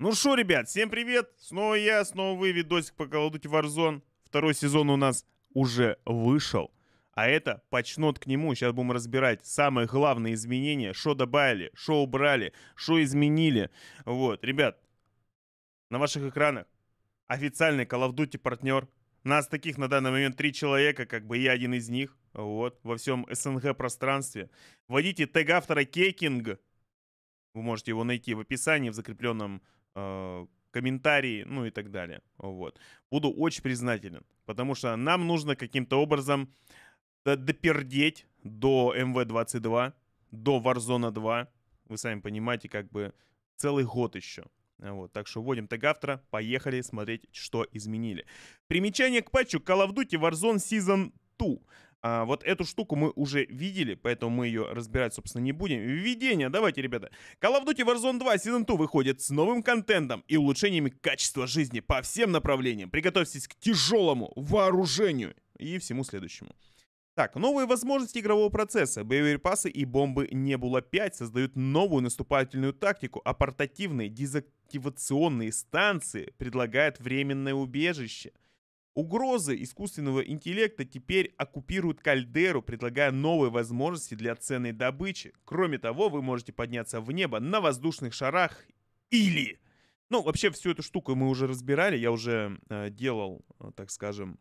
Ну что, ребят, всем привет! Снова я, снова вы, видосик по Call of Duty Warzone. Второй сезон у нас уже вышел. А это почнет к нему. Сейчас будем разбирать самые главные изменения. Что добавили, что убрали, что изменили. Вот, ребят, на ваших экранах официальный Call of Duty партнер. Нас таких на данный момент три человека, как бы я один из них. Вот, во всем СНГ пространстве. Вводите тег автора Кейкинг. Вы можете его найти в описании, в закрепленном Э, комментарии, ну и так далее. Вот. Буду очень признателен, потому что нам нужно каким-то образом допердеть до МВ-22, до Warzone 2. Вы сами понимаете, как бы целый год еще. Вот, так что вводим тег автора, поехали смотреть, что изменили. Примечание к патчу Call of Duty Warzone Season 2. А, вот эту штуку мы уже видели, поэтому мы ее разбирать, собственно, не будем. Введение, давайте, ребята. Call of Duty Warzone 2 Season 2 выходит с новым контентом и улучшениями качества жизни по всем направлениям. Приготовьтесь к тяжелому вооружению и всему следующему. Так, новые возможности игрового процесса, боевые пасы и бомбы Небула-5 создают новую наступательную тактику, а портативные дезактивационные станции предлагают временное убежище – Угрозы искусственного интеллекта теперь оккупируют кальдеру, предлагая новые возможности для ценной добычи. Кроме того, вы можете подняться в небо на воздушных шарах или... Ну, вообще, всю эту штуку мы уже разбирали, я уже э, делал, э, так скажем,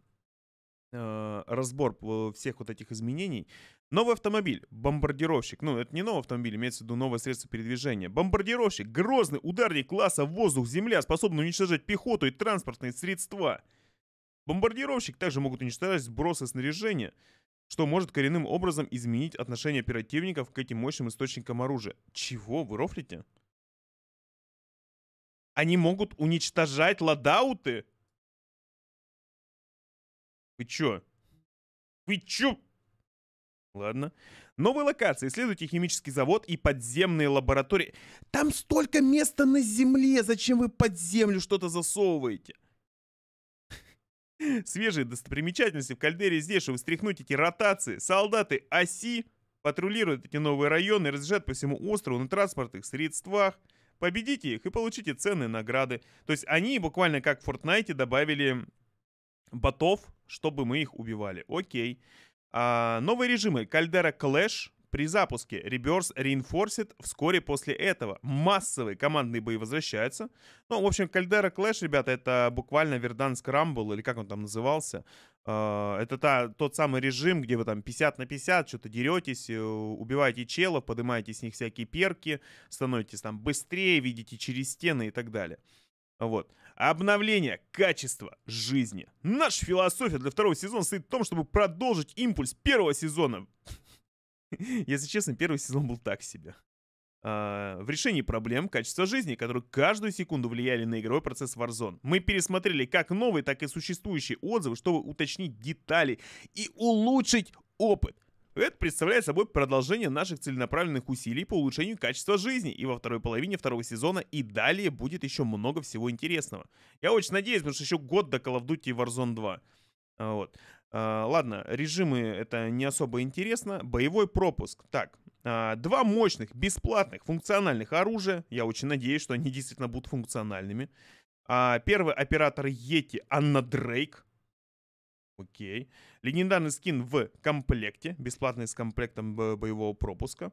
э, разбор всех вот этих изменений. Новый автомобиль, бомбардировщик, ну это не новый автомобиль, имеется в виду новое средство передвижения. Бомбардировщик, грозный ударник класса воздух-земля, способный уничтожать пехоту и транспортные средства – Бомбардировщик также могут уничтожать сбросы снаряжения, что может коренным образом изменить отношение оперативников к этим мощным источникам оружия. Чего? Вы рофлите? Они могут уничтожать ладауты? Вы чё? Вы чё? Ладно. Новые локации. Исследуйте химический завод и подземные лаборатории. Там столько места на земле. Зачем вы под землю что-то засовываете? Свежие достопримечательности в кальдере здесь, чтобы встряхнуть эти ротации. Солдаты оси патрулируют эти новые районы, разъезжают по всему острову на транспортных средствах. Победите их и получите ценные награды. То есть они буквально как в Фортнайте добавили ботов, чтобы мы их убивали. Окей. А, новые режимы. Кальдера Клэш. При запуске Rebirth Reinforced вскоре после этого массовые командные бои возвращаются. Ну, в общем, Кальдера Клэш, ребята, это буквально Верданск Рамбл, или как он там назывался. А, это та, тот самый режим, где вы там 50 на 50 что-то деретесь, э, убиваете челов, поднимаете с них всякие перки, становитесь там быстрее, видите через стены и так далее. Вот. Обновление качества жизни. Наша философия для второго сезона состоит в том, чтобы продолжить импульс первого сезона. Если честно, первый сезон был так себе. А, в решении проблем качества жизни, которые каждую секунду влияли на игровой процесс Warzone. Мы пересмотрели как новые, так и существующие отзывы, чтобы уточнить детали и улучшить опыт. Это представляет собой продолжение наших целенаправленных усилий по улучшению качества жизни, и во второй половине второго сезона и далее будет еще много всего интересного. Я очень надеюсь, потому что еще год до Call of Duty Warzone 2. А, вот. А, ладно, режимы это не особо интересно. Боевой пропуск. Так, а, два мощных, бесплатных, функциональных оружия. Я очень надеюсь, что они действительно будут функциональными. А, первый оператор Йети Анна Дрейк. Окей. Легендарный скин в комплекте. Бесплатный с комплектом боевого пропуска.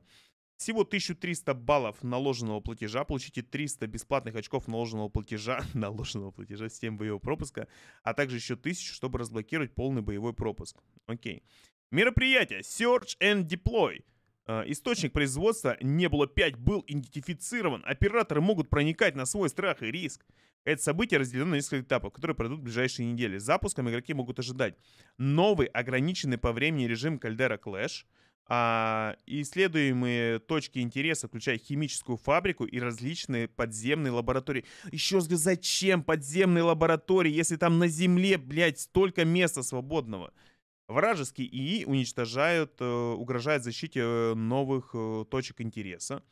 Всего 1300 баллов наложенного платежа, получите 300 бесплатных очков наложенного платежа, наложенного платежа с тем боевого пропуска, а также еще 1000, чтобы разблокировать полный боевой пропуск. Окей. Мероприятие Search and Deploy. А, источник производства не было 5 был идентифицирован. Операторы могут проникать на свой страх и риск. Это событие разделено на несколько этапов, которые пройдут в ближайшие недели. С запуском игроки могут ожидать новый ограниченный по времени режим Caldera Clash – а, исследуемые точки интереса, включая химическую фабрику и различные подземные лаборатории. Еще раз говорю, зачем подземные лаборатории, если там на Земле, блядь, столько места свободного? Вражеские ИИ уничтожают, э, угрожают защите э, новых э, точек интереса.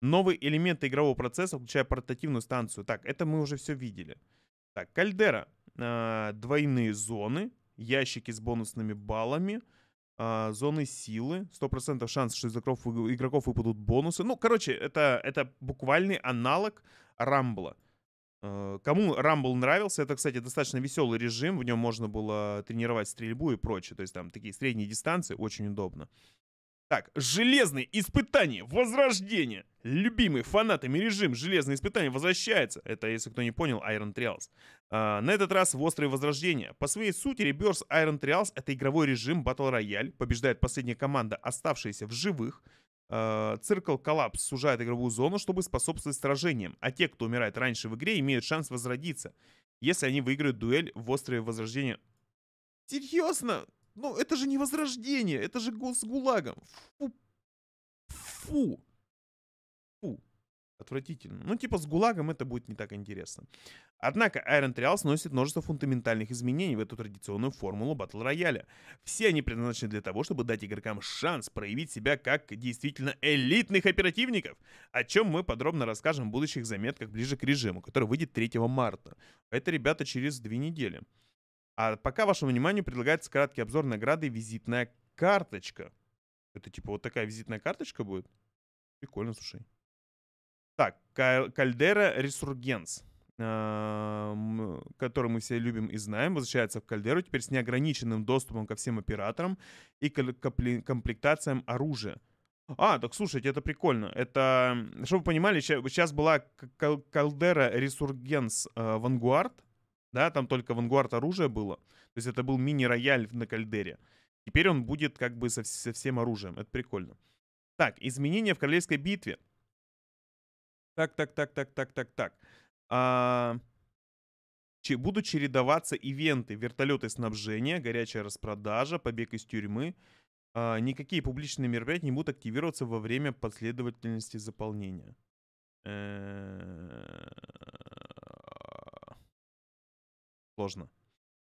Новые элементы игрового процесса, включая портативную станцию. Так, это мы уже все видели. Так, кальдера, э, двойные зоны, ящики с бонусными баллами – а, зоны силы, 100% шанс, что из игроков, игроков выпадут бонусы. Ну, короче, это, это буквальный аналог Рамбла. А, кому Рамбл нравился, это, кстати, достаточно веселый режим, в нем можно было тренировать стрельбу и прочее, то есть там такие средние дистанции, очень удобно. Так, железные испытания, возрождение. Любимый фанатами режим железные испытания возвращается. Это, если кто не понял, Iron Trials. А, на этот раз в острые возрождения. По своей сути, Rebirth Iron Trials это игровой режим Battle Royale. Побеждает последняя команда, оставшаяся в живых. А, циркл Коллапс сужает игровую зону, чтобы способствовать сражениям. А те, кто умирает раньше в игре, имеют шанс возродиться, если они выиграют дуэль в острые возрождения. Серьезно? Ну, это же не возрождение, это же гол с гулагом. Фу. Фу. Фу. Отвратительно. Ну, типа, с ГУЛАГом это будет не так интересно. Однако, Iron Trials носит множество фундаментальных изменений в эту традиционную формулу батл рояля. Все они предназначены для того, чтобы дать игрокам шанс проявить себя как действительно элитных оперативников, о чем мы подробно расскажем в будущих заметках ближе к режиму, который выйдет 3 марта. Это, ребята, через две недели. А пока вашему вниманию предлагается краткий обзор награды «Визитная карточка». Это типа вот такая визитная карточка будет? Прикольно, слушай. Так, Кальдера Ресургенс, а, который мы все любим и знаем, возвращается в Кальдеру теперь с неограниченным доступом ко всем операторам и комплектациям оружия. А, так слушайте, это прикольно. Это, чтобы вы понимали, сейчас была Кальдера Ресургенс а, Вангуард, да, там только Vanguard оружие было. То есть это был мини-рояль на кальдере. Теперь он будет как бы со, со всем оружием. Это прикольно. Так, изменения в королевской битве. Так, так, так, так, так, так, так. А, че, будут чередоваться ивенты. Вертолеты снабжения, горячая распродажа, побег из тюрьмы. А, никакие публичные мероприятия не будут активироваться во время последовательности заполнения сложно.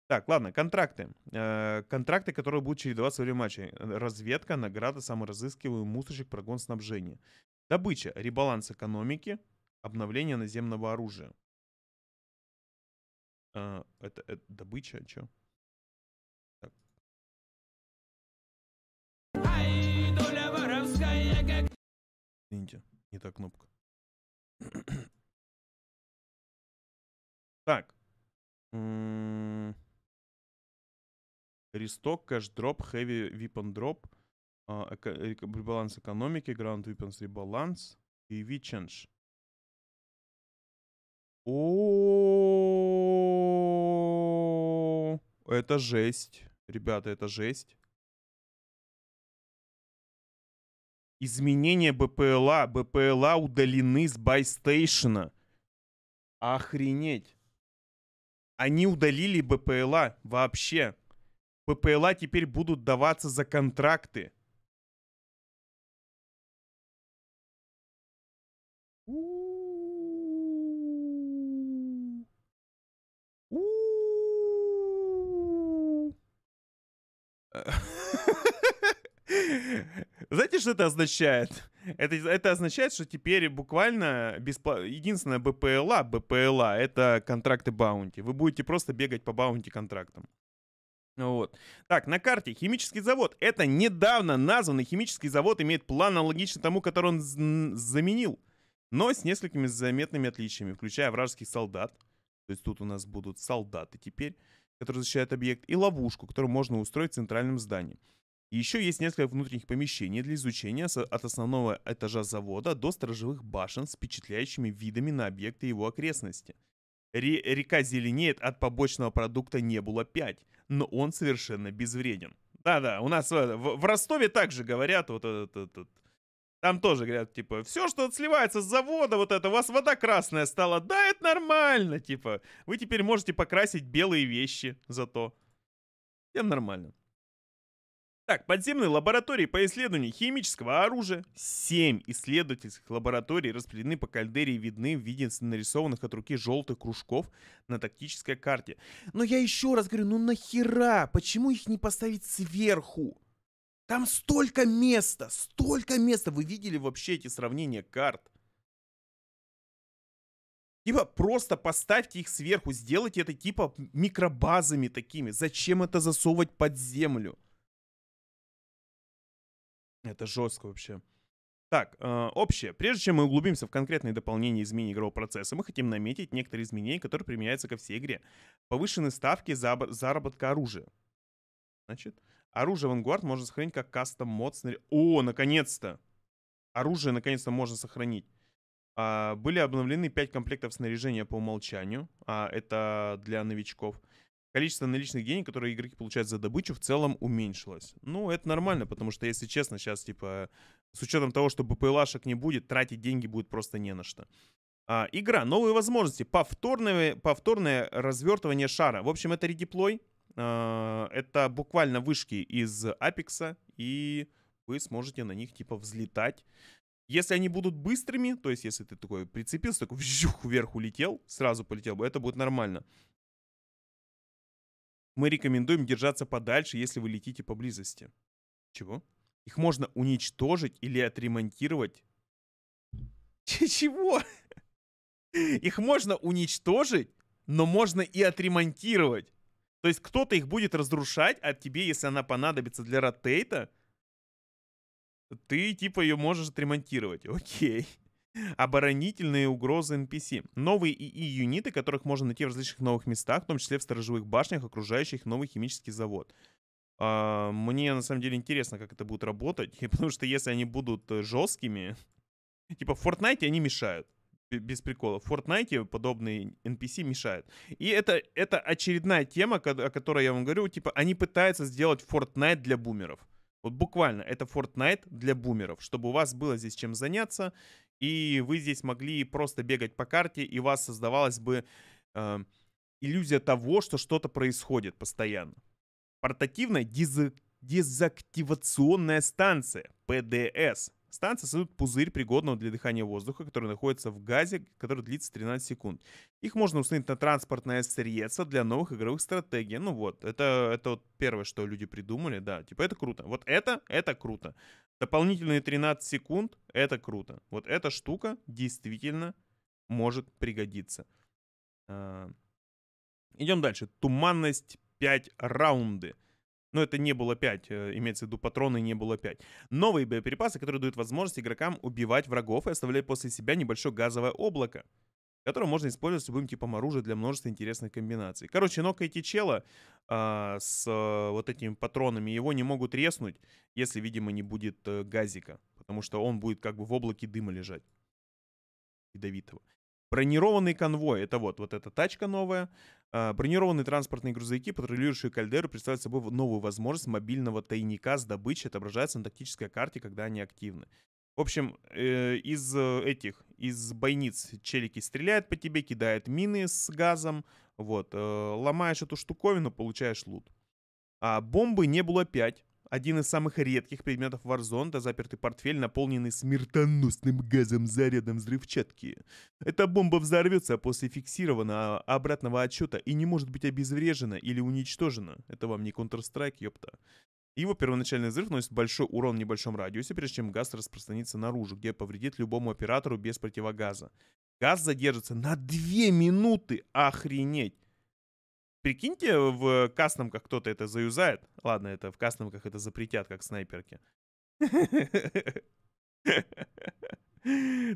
Так, ладно, контракты. Э, контракты, которые будут чередоваться во время матча. Разведка, награда, саморазыскиваемый мусорщик, прогон снабжения. Добыча, ребаланс экономики, обновление наземного оружия. Э, это, это добыча, а что? Так. Извините, не та кнопка. так, Ресток, кэш-дроп, хэви випон дроп, а, э, баланс экономики, граунд випонс баланс и виченж. О, это жесть, ребята, это жесть. Изменения БПЛА, БПЛА удалены с байстейшена. Охренеть они удалили БПЛА вообще. БПЛА теперь будут даваться за контракты. Знаете, что это означает? Это, это означает, что теперь буквально беспла... единственное БПЛА, БПЛА — это контракты баунти. Вы будете просто бегать по баунти контрактам. Вот. Так, на карте химический завод. Это недавно названный химический завод имеет план аналогичный тому, который он заменил, но с несколькими заметными отличиями, включая вражеских солдат. То есть тут у нас будут солдаты теперь, которые защищают объект, и ловушку, которую можно устроить в центральном здании еще есть несколько внутренних помещений для изучения от основного этажа завода до сторожевых башен с впечатляющими видами на объекты его окрестности. Ре река зеленеет от побочного продукта Небула-5, но он совершенно безвреден. Да-да, у нас э, в, в Ростове также говорят вот этот... этот там тоже говорят, типа, все, что сливается с завода, вот это, у вас вода красная стала. Да, это нормально, типа. Вы теперь можете покрасить белые вещи зато. Всем нормально. Так, подземные лаборатории по исследованию химического оружия. Семь исследовательских лабораторий распределены по кальдерии и видны в виде нарисованных от руки желтых кружков на тактической карте. Но я еще раз говорю, ну нахера? Почему их не поставить сверху? Там столько места, столько места. Вы видели вообще эти сравнения карт? Типа просто поставьте их сверху, сделайте это типа микробазами такими. Зачем это засовывать под землю? Это жестко вообще. Так, э, общее. Прежде чем мы углубимся в конкретные дополнения изменений игрового процесса, мы хотим наметить некоторые изменения, которые применяются ко всей игре. Повышенные ставки за заработка оружия. Значит, оружие Vanguard можно сохранить как кастом мод. Снаря... О, наконец-то! Оружие наконец-то можно сохранить. А, были обновлены 5 комплектов снаряжения по умолчанию. А, это для новичков количество наличных денег, которые игроки получают за добычу, в целом уменьшилось. Ну, это нормально, потому что, если честно, сейчас, типа, с учетом того, что БПЛАшек не будет, тратить деньги будет просто не на что. А, игра, новые возможности, повторное, повторное развертывание шара. В общем, это редеплой, а, это буквально вышки из Апекса, и вы сможете на них, типа, взлетать. Если они будут быстрыми, то есть если ты такой прицепился, такой вжух, вверх улетел, сразу полетел бы, это будет нормально. Мы рекомендуем держаться подальше, если вы летите поблизости. Чего? Их можно уничтожить или отремонтировать. Чего? Их можно уничтожить, но можно и отремонтировать. То есть кто-то их будет разрушать, а тебе, если она понадобится для ротейта, ты типа ее можешь отремонтировать. Окей оборонительные угрозы NPC. Новые ИИ-юниты, которых можно найти в различных новых местах, в том числе в сторожевых башнях, окружающих новый химический завод. А, мне на самом деле интересно, как это будет работать, потому что если они будут э, жесткими, типа в Fortnite они мешают. Без прикола. В Fortnite подобные NPC мешают. И это, это очередная тема, о которой я вам говорю. Типа, они пытаются сделать Fortnite для бумеров. Вот буквально, это Fortnite для бумеров, чтобы у вас было здесь чем заняться, и вы здесь могли просто бегать по карте, и у вас создавалась бы э, иллюзия того, что что-то происходит постоянно. Портативная дез... дезактивационная станция, ПДС. Станция создает пузырь, пригодного для дыхания воздуха, который находится в газе, который длится 13 секунд. Их можно установить на транспортное средство для новых игровых стратегий. Ну вот, это, это вот первое, что люди придумали, да, типа это круто. Вот это, это круто. Дополнительные 13 секунд — это круто. Вот эта штука действительно может пригодиться. А, идем дальше. Туманность 5 раунды. Но это не было 5, э, имеется в виду патроны не было 5. Новые боеприпасы, которые дают возможность игрокам убивать врагов и оставлять после себя небольшое газовое облако которым можно использовать любым типом оружия для множества интересных комбинаций. Короче, Нока и Тичела а, с а, вот этими патронами, его не могут резнуть, если, видимо, не будет а, газика, потому что он будет как бы в облаке дыма лежать. Ядовитого. Бронированный конвой, это вот, вот эта тачка новая. А, бронированные транспортные грузовики, патрулирующие кальдеру, представляют собой новую возможность мобильного тайника с добычей, отображается на тактической карте, когда они активны. В общем, э, из э, этих, из бойниц челики стреляют по тебе, кидают мины с газом. Вот, э, ломаешь эту штуковину, получаешь лут. А бомбы не было пять. Один из самых редких предметов Warzone — это запертый портфель, наполненный смертоносным газом зарядом взрывчатки. Эта бомба взорвется после фиксированного обратного отчета и не может быть обезврежена или уничтожена. Это вам не Counter-Strike, ёпта. Его первоначальный взрыв наносит большой урон в небольшом радиусе, прежде чем газ распространится наружу, где повредит любому оператору без противогаза. Газ задержится на 2 минуты. Охренеть! Прикиньте, в как кто-то это заюзает. Ладно, это в как это запретят, как снайперки.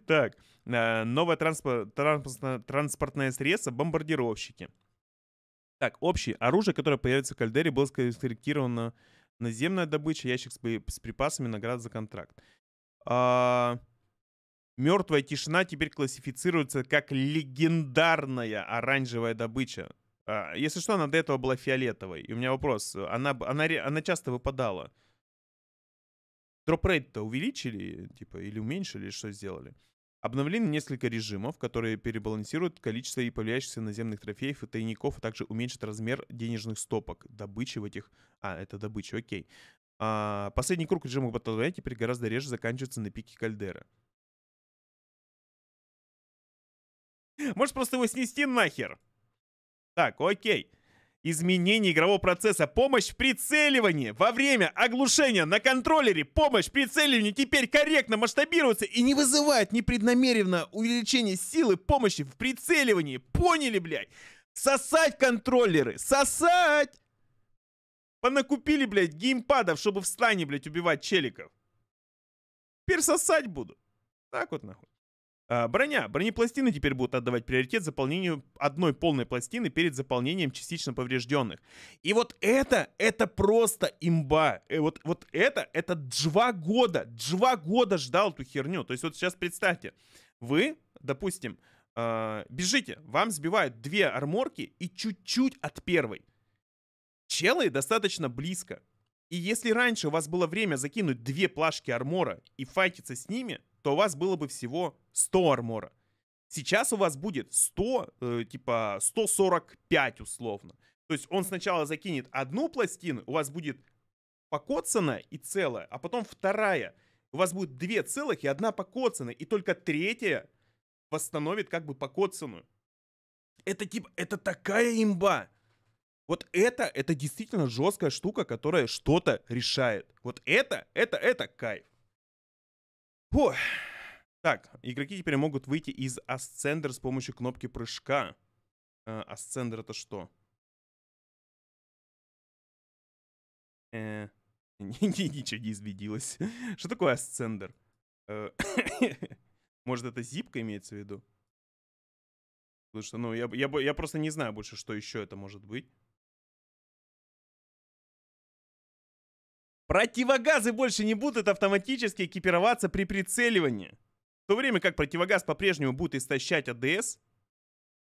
Так, э, новое транспортное средство — бомбардировщики. Так, общее оружие, которое появится в кальдере, было скорректировано наземная добыча, ящик с, с припасами, наград за контракт. А, мертвая тишина теперь классифицируется как легендарная оранжевая добыча. А, если что, она до этого была фиолетовой. И у меня вопрос, она, она, она часто выпадала. Дропрейт-то увеличили, типа, или уменьшили, или что сделали? Обновлены несколько режимов, которые перебалансируют количество и появляющихся наземных трофеев и тайников, а также уменьшат размер денежных стопок добычи в этих... А, это добыча, окей. А, последний круг режима батлроя теперь гораздо реже заканчивается на пике кальдера. Можешь просто его снести нахер? Так, окей. Изменение игрового процесса. Помощь в прицеливании. Во время оглушения на контроллере помощь в прицеливании теперь корректно масштабируется и не вызывает непреднамеренно увеличение силы помощи в прицеливании. Поняли, блядь? Сосать контроллеры! Сосать! Понакупили, блядь, геймпадов, чтобы в стане, блядь, убивать челиков. Теперь сосать буду. Так вот, нахуй. А, броня. Бронепластины теперь будут отдавать приоритет заполнению одной полной пластины перед заполнением частично поврежденных. И вот это, это просто имба. И э, вот, вот это, это два года, два года ждал эту херню. То есть вот сейчас представьте, вы, допустим, а, бежите, вам сбивают две арморки и чуть-чуть от первой. Челы достаточно близко. И если раньше у вас было время закинуть две плашки армора и файтиться с ними, то у вас было бы всего 100 армора. Сейчас у вас будет 100, э, типа 145 условно. То есть он сначала закинет одну пластину, у вас будет покоцана и целая, а потом вторая. У вас будет две целых и одна покоцана, и только третья восстановит как бы покоцанную. Это типа, это такая имба. Вот это, это действительно жесткая штука, которая что-то решает. Вот это, это, это кайф. Фух. Так, игроки теперь могут выйти из асцендер с помощью кнопки прыжка. Э, Ascender это что? Э, ничего не изменилось. Что такое асцендер? Э, может, это зипка имеется в виду? Потому что, ну, я, я, я просто не знаю больше, что еще это может быть. Противогазы больше не будут автоматически экипироваться при прицеливании. В то время как противогаз по-прежнему будет истощать АДС,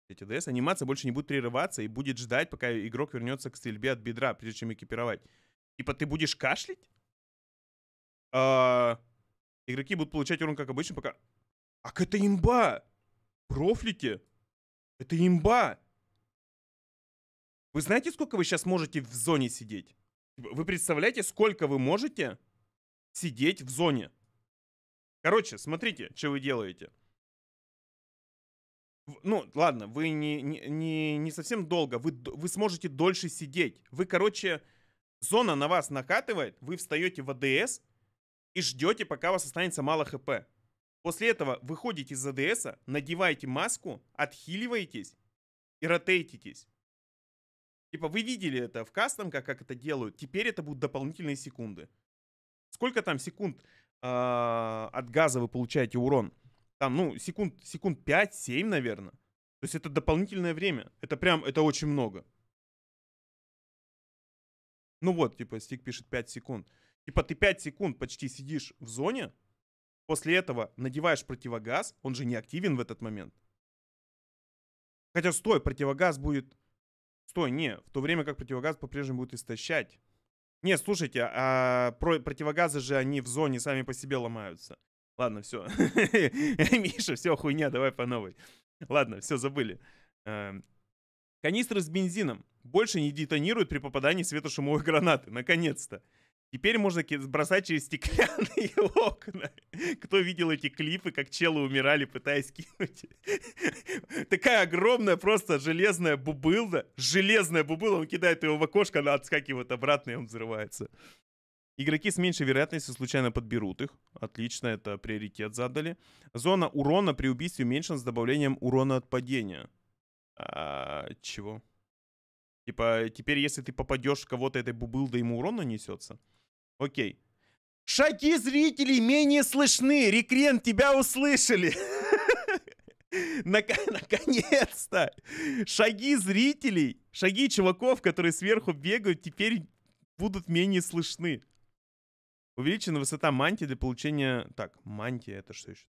эти АДС, анимация больше не будет прерываться и будет ждать, пока игрок вернется к стрельбе от бедра, прежде чем экипировать. Типа ты будешь кашлять? А, игроки будут получать урон, как обычно, пока... Ак, это имба! Профлите! Это имба! Вы знаете, сколько вы сейчас можете в зоне сидеть? Вы представляете, сколько вы можете сидеть в зоне? Короче, смотрите, что вы делаете. Ну, ладно, вы не, не, не совсем долго, вы, вы сможете дольше сидеть. Вы, короче, зона на вас накатывает, вы встаете в АДС и ждете, пока у вас останется мало хп. После этого выходите из АДСа, надеваете маску, отхиливаетесь и ротейтитесь. Типа, вы видели это в кастомках, как это делают. Теперь это будут дополнительные секунды. Сколько там секунд э, от газа вы получаете урон? Там, ну, секунд, секунд 5-7, наверное. То есть это дополнительное время. Это прям, это очень много. Ну вот, типа, Стик пишет 5 секунд. Типа, ты 5 секунд почти сидишь в зоне, после этого надеваешь противогаз, он же не активен в этот момент. Хотя, стой, противогаз будет Стой, не, в то время как противогаз по-прежнему будет истощать. Не, слушайте, а про противогазы же они в зоне сами по себе ломаются. Ладно, все. Миша, все, хуйня, давай по новой. Ладно, все, забыли. Эм, канистры с бензином больше не детонируют при попадании светошумовой гранаты. Наконец-то. Теперь можно бросать через стеклянные окна. Кто видел эти клипы, как челы умирали, пытаясь кинуть? Такая огромная просто железная бубылда. Железная бубылда, он кидает его в окошко, она отскакивает обратно, и он взрывается. Игроки с меньшей вероятностью случайно подберут их. Отлично, это приоритет задали. Зона урона при убийстве уменьшена с добавлением урона от падения. А, чего? Типа, теперь если ты попадешь в кого-то этой бубылдой, ему урон нанесется? Окей. Шаги зрителей менее слышны. Рекрен, тебя услышали. Наконец-то! Шаги зрителей, шаги чуваков, которые сверху бегают, теперь будут менее слышны. Увеличена высота мантии для получения... Так, мантия это что еще?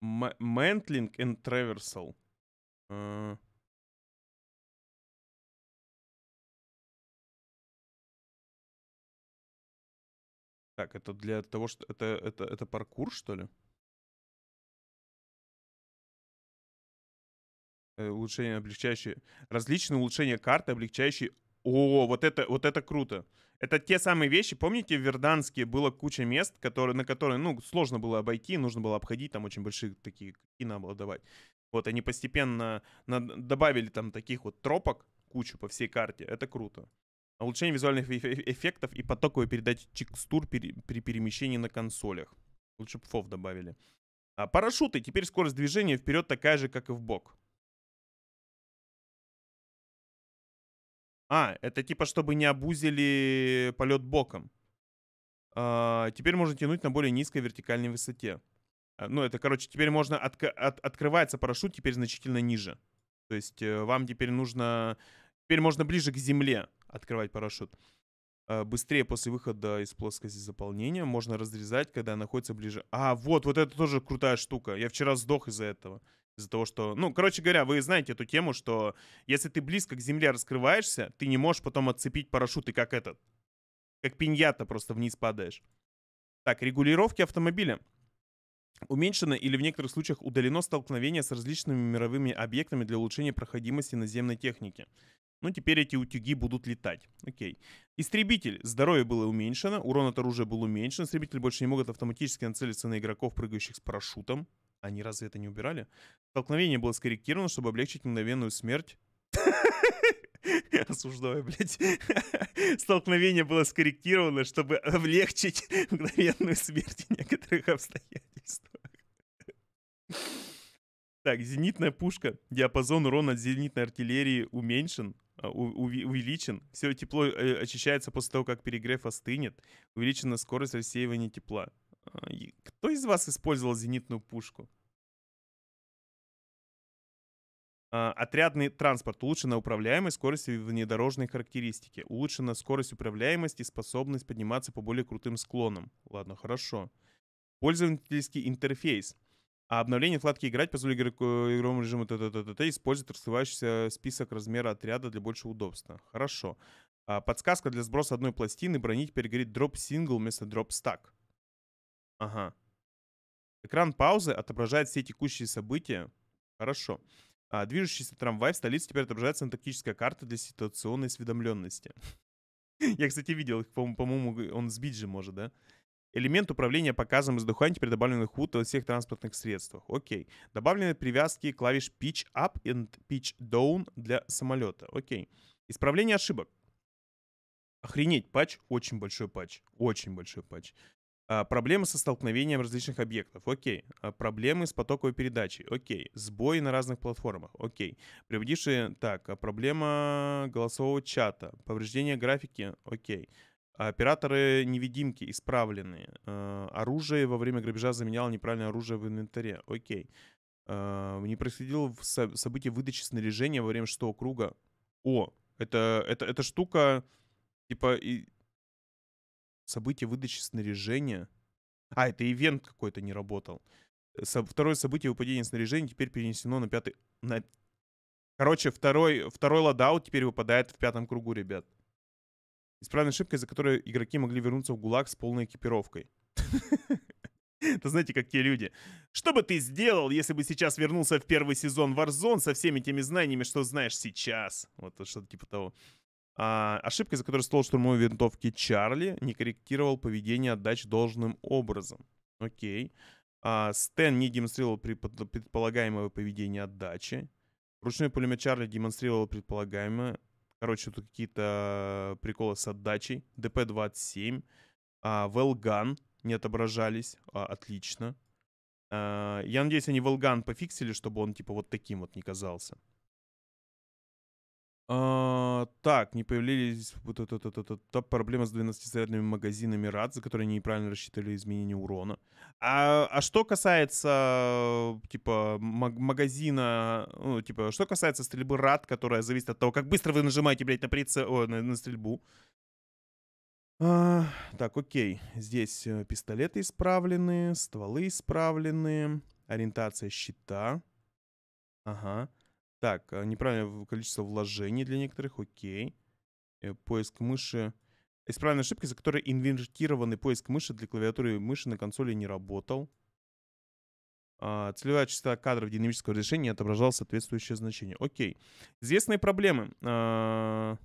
Ментлинг and traversal. Так, это для того, что... Это, это, это паркур, что ли? Э, улучшение облегчающие... Различные улучшения карты, облегчающие... О, вот это, вот это круто. Это те самые вещи, помните, в Верданске было куча мест, которые, на которые, ну, сложно было обойти, нужно было обходить, там очень большие такие и надо было давать. Вот, они постепенно на, добавили там таких вот тропок, кучу по всей карте, это круто. Улучшение визуальных эффектов и потоковой передачи текстур при, перемещении на консолях. Лучше пфов добавили. А парашюты. Теперь скорость движения вперед такая же, как и в бок. А, это типа, чтобы не обузили полет боком. А, теперь можно тянуть на более низкой вертикальной высоте. А, ну, это, короче, теперь можно... Отк- от- открывается парашют теперь значительно ниже. То есть э, вам теперь нужно... Теперь можно ближе к земле открывать парашют. Э, быстрее после выхода из плоскости заполнения можно разрезать, когда находится ближе. А, вот, вот это тоже крутая штука. Я вчера сдох из-за этого. Из-за того, что... Ну, короче говоря, вы знаете эту тему, что если ты близко к земле раскрываешься, ты не можешь потом отцепить парашют и как этот. Как пиньята просто вниз падаешь. Так, регулировки автомобиля. Уменьшено или в некоторых случаях удалено столкновение с различными мировыми объектами для улучшения проходимости наземной техники. Ну, теперь эти утюги будут летать. Окей. Истребитель. Здоровье было уменьшено, урон от оружия был уменьшен, истребители больше не могут автоматически нацелиться на игроков, прыгающих с парашютом. Они разве это не убирали? Столкновение было скорректировано, чтобы облегчить мгновенную смерть осуждаю, блядь, столкновение было скорректировано, чтобы облегчить мгновенную смерть в некоторых обстоятельствах. Так, зенитная пушка. Диапазон урона от зенитной артиллерии уменьшен, а, увеличен. Все тепло э, очищается после того, как перегрев остынет. Увеличена скорость рассеивания тепла. А, кто из вас использовал зенитную пушку? А, отрядный транспорт. Улучшена управляемость, скорость и внедорожные характеристики. Улучшена скорость управляемости и способность подниматься по более крутым склонам. Ладно, хорошо. Пользовательский интерфейс. А обновление вкладки «Играть» позволит игроку, э, игровому режиму т -т -т -т использовать раскрывающийся список размера отряда для большего удобства. Хорошо. А подсказка для сброса одной пластины брони перегорит говорит «Drop Single» вместо «Drop Stack». Ага. Экран паузы отображает все текущие события. Хорошо. А, движущийся трамвай в столице теперь отображается на тактическая карта для ситуационной осведомленности. Я, кстати, видел их, по-моему, он сбить же может, да? Элемент управления показом издухания теперь добавлен HUD во всех транспортных средствах. Окей. Добавлены привязки клавиш Pitch Up и Pitch Down для самолета. Окей. Исправление ошибок. Охренеть, патч. Очень большой патч. Очень большой патч. А, проблемы со столкновением различных объектов, окей. А, проблемы с потоковой передачей, окей. Сбои на разных платформах, окей. Приводившие, так, а, проблема голосового чата, повреждение графики, окей. Операторы-невидимки исправлены. Оружие во время грабежа заменяло неправильное оружие в инвентаре, окей. Не происходило событие выдачи снаряжения во время шестого круга. О, это, это, это штука, типа, событие выдачи снаряжения. А, это ивент какой-то не работал. Э, со второе событие выпадения снаряжения теперь перенесено на пятый... На... Короче, второй, второй ладаут теперь выпадает в пятом кругу, ребят. Исправная ошибка, из-за которой игроки могли вернуться в ГУЛАГ с полной экипировкой. Это знаете, как те люди. Что бы ты сделал, если бы сейчас вернулся в первый сезон Warzone со всеми теми знаниями, что знаешь сейчас? Вот что-то типа того. А, ошибка, за которой ствол штурмовой винтовки Чарли не корректировал поведение отдач должным образом. Окей. А, Стэн не демонстрировал предполагаемое поведение отдачи. Ручной пулемет Чарли демонстрировал предполагаемое. Короче, тут какие-то приколы с отдачей. ДП-27. А, Велган не отображались. А, отлично. А, я надеюсь, они Велган пофиксили, чтобы он типа вот таким вот не казался. А, так, не появились вот эта, эта, эта, эта проблема с 12-зарядными магазинами рад, за которые неправильно рассчитали изменение урона. А, а что касается, э, типа, магазина, ну, типа, что касается стрельбы рад, которая зависит от того, как быстро вы нажимаете, блядь, на прицел, о, на, на стрельбу. А, так, окей. Здесь э, пистолеты исправлены, стволы исправлены, ориентация щита. Ага. Так, э, неправильное количество вложений для некоторых, окей. Э, поиск мыши. Исправленная ошибка, за которой инвертированный поиск мыши для клавиатуры мыши на консоли не работал. А, целевая частота кадров динамического разрешения отображала соответствующее значение. Окей. Известные проблемы. А,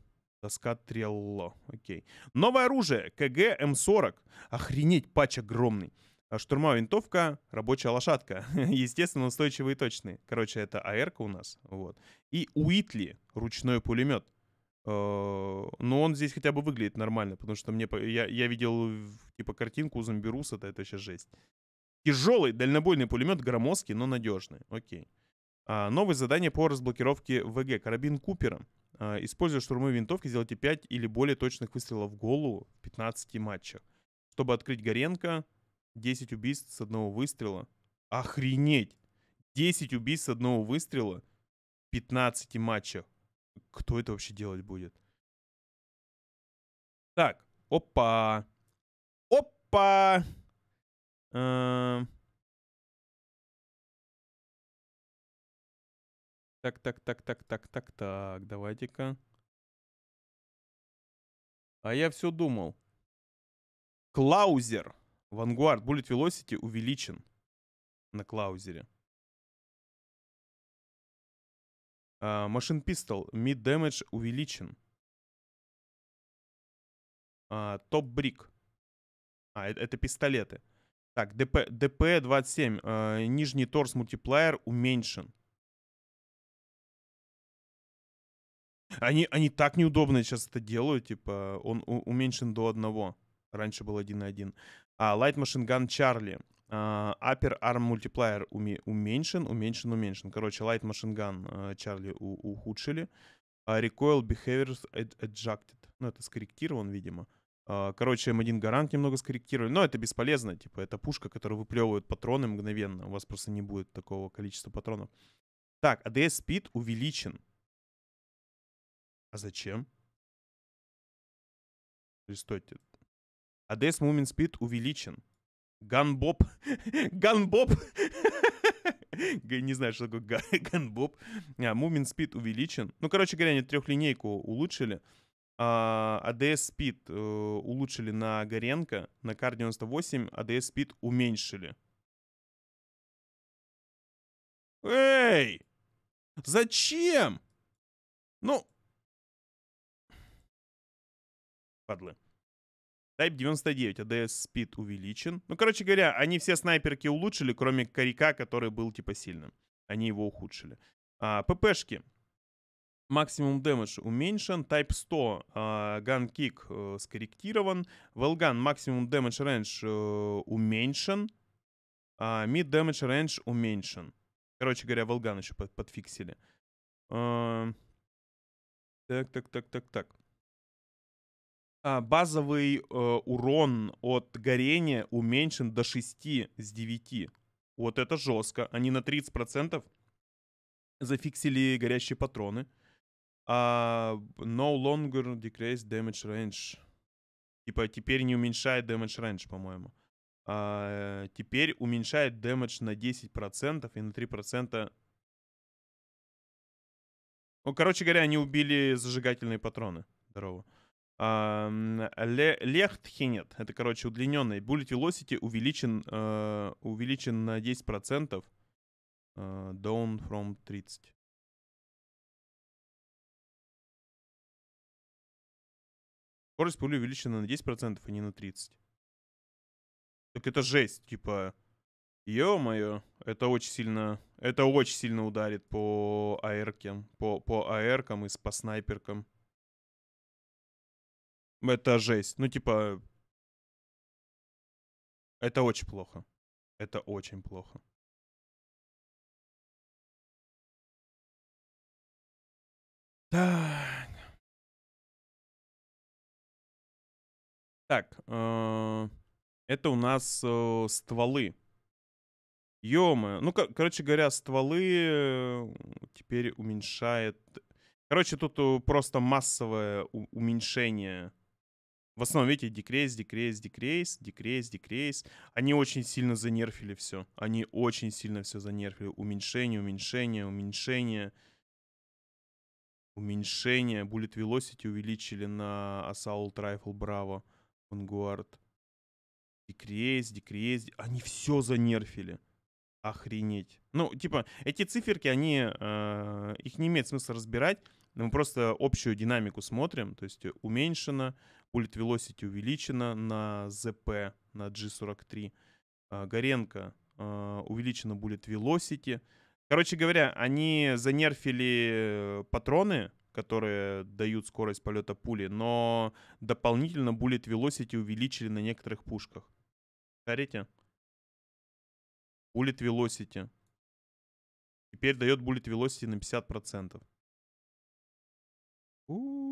доска Трелло. Окей. Новое оружие. КГ М40. Охренеть, патч огромный. А, Штурмовая винтовка, рабочая лошадка. Естественно, устойчивые и точные. Короче, это АРК у нас. Вот. И Уитли, ручной пулемет. Э, но он здесь хотя бы выглядит нормально, потому что мне я, я видел типа картинку у Зомбируса, это вообще жесть. Тяжелый дальнобойный пулемет, громоздкий, но надежный. Окей. А, новое задание по разблокировке ВГ. Карабин Купера. А, используя штурмовые винтовки, сделайте 5 или более точных выстрелов в голову в 15 матчах. Чтобы открыть Горенко, 10 убийств с одного выстрела. Охренеть! 10 убийств с одного выстрела в 15 матчах. Кто это вообще делать будет? Так, опа. Опа! Эм. Так, так, так, так, так, так, так, давайте-ка. А я все думал. Клаузер. Вангуард Bullet Velocity увеличен на клаузере. Uh, Machine Mid Damage увеличен. Топ uh, Брик. А, а это, это пистолеты. Так, ДП, ДП 27. Uh, а, нижний торс мультиплеер уменьшен. Они, они так неудобно сейчас это делают, типа, он у, уменьшен до одного. Раньше был на 1.1. А, Light Machine Gun Charlie. Uh, upper Arm Multiplier уме- уменьшен, уменьшен, уменьшен. Короче, Light Machine Gun Чарли э, uh, ухудшили. Uh, recoil Behavior Adjusted. Ну, это скорректирован, видимо. А, короче, М1 эм Гарант немного скорректировали. Но это бесполезно. Типа, это пушка, которая выплевывает патроны мгновенно. У вас просто не будет такого количества патронов. Так, ADS Speed увеличен. А зачем? Стойте, а ADS Movement Speed увеличен. Ганбоб. Ганбоб. Не знаю, что такое ганбоб. А, Movement Speed увеличен. Ну, короче говоря, они трехлинейку улучшили. А, ADS Speed э, улучшили на Горенко, на Car 98 ADS Speed уменьшили. Эй! Зачем? Ну... Падлы. Type 99, ADS Speed увеличен. Ну, короче говоря, они все снайперки улучшили, кроме Карика, который был типа сильным. Они его ухудшили. А, ППшки. Максимум дэмэдж уменьшен, Type 100 gun kick скорректирован, Велган максимум дэмэдж рейндж э, уменьшен, а, мид дэмэдж рейндж уменьшен. Короче говоря, Велган еще под подфиксили. Uh, так, так, так, так, так. А, базовый э, урон от горения уменьшен до 6 с 9. Вот это жестко. Они на 30% зафиксили горящие патроны. А, no longer decrease damage range. Типа теперь не уменьшает damage range, по-моему. А, теперь уменьшает damage на 10% и на 3%. Ну, короче говоря, они убили зажигательные патроны. Здорово. Лехтхенет, это, короче, удлиненный. Bullet Velocity увеличен, э, увеличен на 10%. Э, down from 30. Скорость пули увеличена на 10%, а не на 30%. Так это жесть, типа... Ё-моё, это очень сильно... Это очень сильно ударит по аэркам, по, по аэркам и по снайперкам. Это жесть. Ну, типа, это очень плохо. Это очень плохо. Так. Так. Э, это у нас э, стволы. ёмы, Ну, короче говоря, стволы э, теперь уменьшает... Короче, тут просто массовое уменьшение в основном, видите, декрейс, декрейс, декрейс, декрейс, декрейс. Они очень сильно занерфили все. Они очень сильно все занерфили. Уменьшение, уменьшение, уменьшение. Уменьшение. Bullet Velocity увеличили на Assault Rifle Bravo. Vanguard. Декрейс, декрейс. Они все занерфили. Охренеть. Ну, типа, эти циферки, они... Э, их не имеет смысла разбирать. Мы просто общую динамику смотрим. То есть уменьшено, Bullet Velocity увеличена на ZP, на G43. А, Горенко а, увеличена Bullet Velocity. Короче говоря, они занерфили э, патроны, которые дают скорость полета пули, но дополнительно Bullet Velocity увеличили на некоторых пушках. Смотрите. Bullet Velocity. Теперь дает Bullet Velocity на 50%. У-у-у.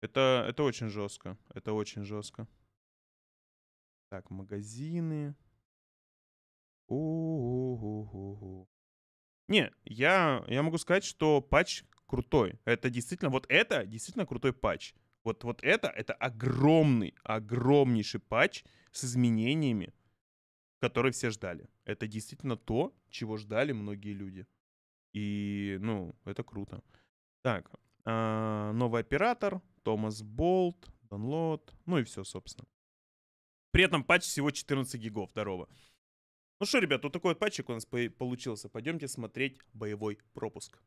Это, это очень жестко. Это очень жестко. Так, магазины. У-у-у-у-у. Не, я, я могу сказать, что патч крутой. Это действительно, вот это действительно крутой патч. Вот, вот это, это огромный, огромнейший патч с изменениями, которые все ждали. Это действительно то, чего ждали многие люди. И, ну, это круто. Так, а, новый оператор, Томас Болт, Download, ну и все, собственно. При этом патч всего 14 гигов здорово. Ну что, ребят, вот такой вот патчик у нас получился. Пойдемте смотреть боевой пропуск.